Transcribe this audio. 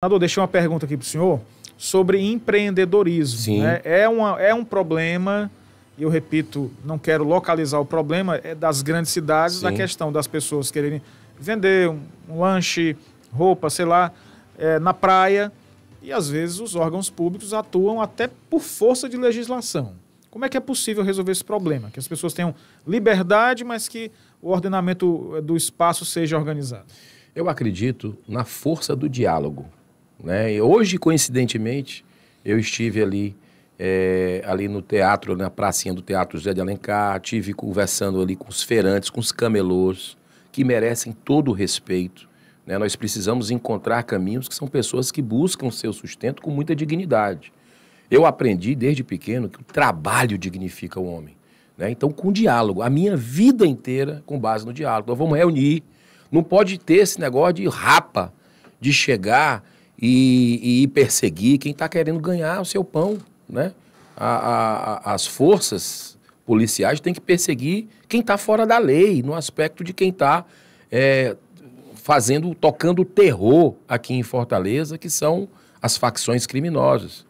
Senador, deixei uma pergunta aqui para o senhor sobre empreendedorismo. Né? É, uma, é um problema, eu repito, não quero localizar o problema é das grandes cidades, da questão das pessoas quererem vender um, um lanche, roupa, sei lá, é, na praia. E às vezes os órgãos públicos atuam até por força de legislação. Como é que é possível resolver esse problema? Que as pessoas tenham liberdade, mas que o ordenamento é, do espaço seja organizado? Eu acredito na força do diálogo né? E hoje, coincidentemente, eu estive ali, é, ali no teatro, na pracinha do Teatro José de Alencar, tive conversando ali com os feirantes, com os camelôs, que merecem todo o respeito. Né? Nós precisamos encontrar caminhos que são pessoas que buscam seu sustento com muita dignidade. Eu aprendi desde pequeno que o trabalho dignifica o homem. Né? Então, com diálogo, a minha vida inteira com base no diálogo. Nós vamos reunir. Não pode ter esse negócio de rapa, de chegar e, e perseguir quem está querendo ganhar o seu pão, né? A, a, a, as forças policiais têm que perseguir quem está fora da lei, no aspecto de quem está é, fazendo, tocando terror aqui em Fortaleza, que são as facções criminosas.